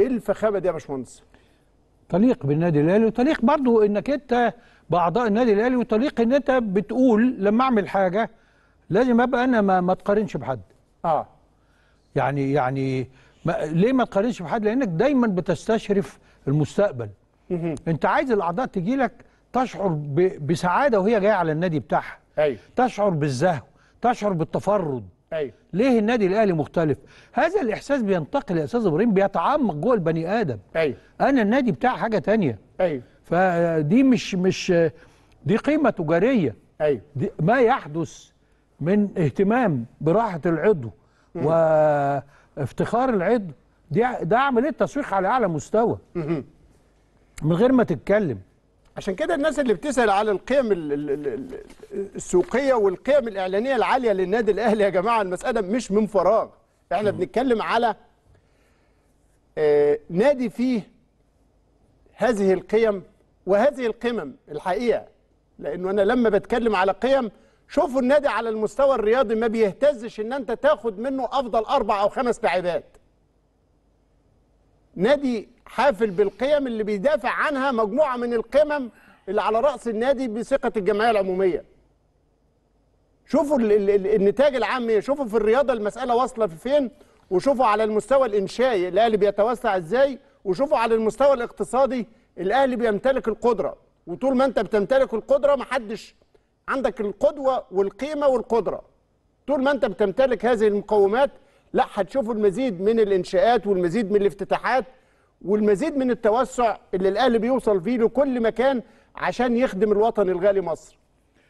ايه الفخامه دي يا باشمهندس؟ تليق بالنادي الاهلي وتليق برضه انك انت باعضاء النادي الاهلي وتليق ان انت بتقول لما اعمل حاجه لازم ابقى انا ما, ما تقارنش بحد. اه يعني يعني ما ليه ما تقارنش بحد؟ لانك دايما بتستشرف المستقبل. مه. انت عايز الاعضاء تجي لك تشعر بسعاده وهي جايه على النادي بتاعها. ايوه تشعر بالزهو، تشعر بالتفرد. أيوة. ليه النادي الاهلي مختلف هذا الاحساس بينتقل يا استاذ ابراهيم بيتعمق جوه البني ادم أيوة. انا النادي بتاع حاجه تانية أيوة. فدي مش مش دي قيمه تجاريه أيوة. دي ما يحدث من اهتمام براحه العضو وافتخار العضو دي ده عمليه تسويق على اعلى مستوى من غير ما تتكلم عشان كده الناس اللي بتسال على القيم السوقيه والقيم الاعلانيه العاليه للنادي الاهلي يا جماعه المساله مش من فراغ احنا بنتكلم على آه، نادي فيه هذه القيم وهذه القمم الحقيقه لانه انا لما بتكلم على قيم شوفوا النادي على المستوى الرياضي ما بيهتزش ان انت تاخد منه افضل اربع او خمس لاعبات نادي حافل بالقيم اللي بيدافع عنها مجموعه من القمم اللي على راس النادي بثقه الجمعيه العموميه شوفوا النتاج العام شوفوا في الرياضه المساله واصله في فين وشوفوا على المستوى الانشائي الاهلي بيتوسع ازاي وشوفوا على المستوى الاقتصادي الاهلي بيمتلك القدره وطول ما انت بتمتلك القدره محدش عندك القدوه والقيمه والقدره طول ما انت بتمتلك هذه المقومات لا هتشوفوا المزيد من الانشاءات والمزيد من الافتتاحات والمزيد من التوسع اللي الاهلي بيوصل فيه لكل مكان عشان يخدم الوطن الغالي مصر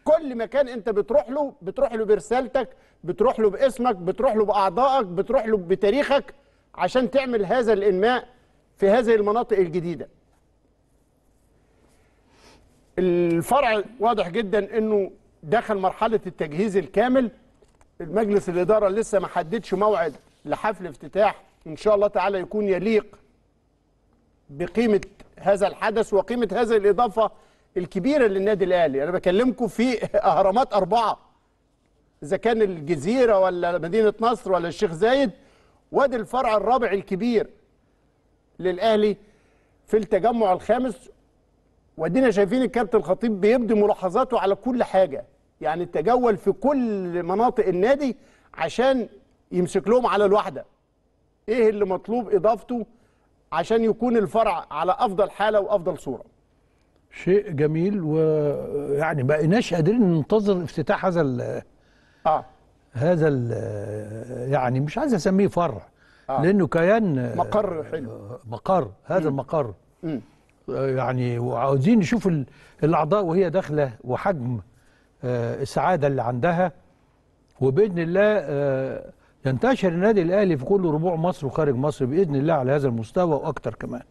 كل مكان انت بتروح له بتروح له برسالتك بتروح له باسمك بتروح له باعضائك بتروح له بتاريخك عشان تعمل هذا الانماء في هذه المناطق الجديده الفرع واضح جدا انه دخل مرحله التجهيز الكامل مجلس الاداره لسه ما حددش موعد لحفل افتتاح ان شاء الله تعالى يكون يليق بقيمه هذا الحدث وقيمه هذه الاضافه الكبيره للنادي الاهلي انا بكلمكم في اهرامات اربعه اذا كان الجزيره ولا مدينه نصر ولا الشيخ زايد وادي الفرع الرابع الكبير للاهلي في التجمع الخامس وادينا شايفين الكابتن الخطيب بيبدي ملاحظاته على كل حاجه يعني تجول في كل مناطق النادي عشان يمسك لهم على الواحده ايه اللي مطلوب اضافته عشان يكون الفرع على افضل حاله وافضل صوره شيء جميل ويعني بقيناش قادرين ننتظر افتتاح هذا ال اه هذا ال يعني مش عايز اسميه فرع آه. لانه كيان مقر حلو مقر هذا م. المقر م. يعني وعاوزين نشوف الاعضاء وهي داخله وحجم آه، السعادة اللي عندها وبإذن الله آه، ينتشر النادي الأهلي في كل ربوع مصر وخارج مصر بإذن الله على هذا المستوى وأكتر كمان